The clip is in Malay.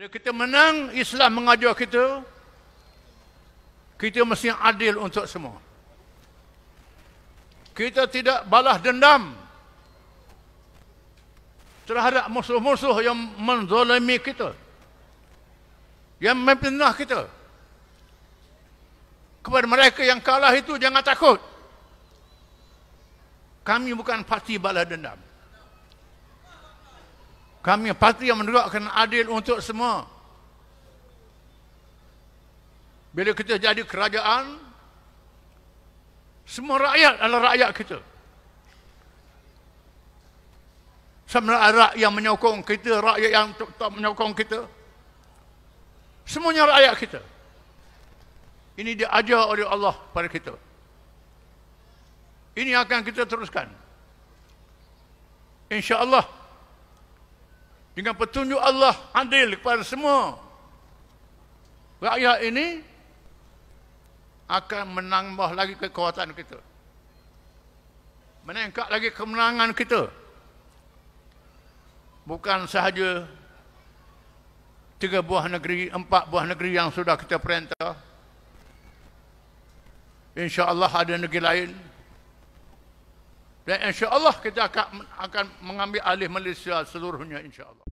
Bila kita menang, Islam mengajar kita, kita mesti adil untuk semua. Kita tidak balas dendam terhadap musuh-musuh yang menzalimi kita. Yang memfitnah kita. Kepada mereka yang kalah itu jangan takut. Kami bukan parti balas dendam. Kami parti yang menegakkan adil untuk semua. Bila kita jadi kerajaan, semua rakyat adalah rakyat kita. Semua rakyat yang menyokong kita, rakyat yang tak menyokong kita. Semuanya rakyat kita. Ini dia ajar oleh Allah pada kita. Ini akan kita teruskan. Insya Allah dengan petunjuk Allah adil kepada semua rakyat ini akan menambah lagi kekuatan kita meningkat lagi kemenangan kita bukan sahaja tiga buah negeri, empat buah negeri yang sudah kita perintah insyaAllah ada negeri lain dan insya Allah kita akan, akan mengambil alih Malaysia seluruhnya insya Allah.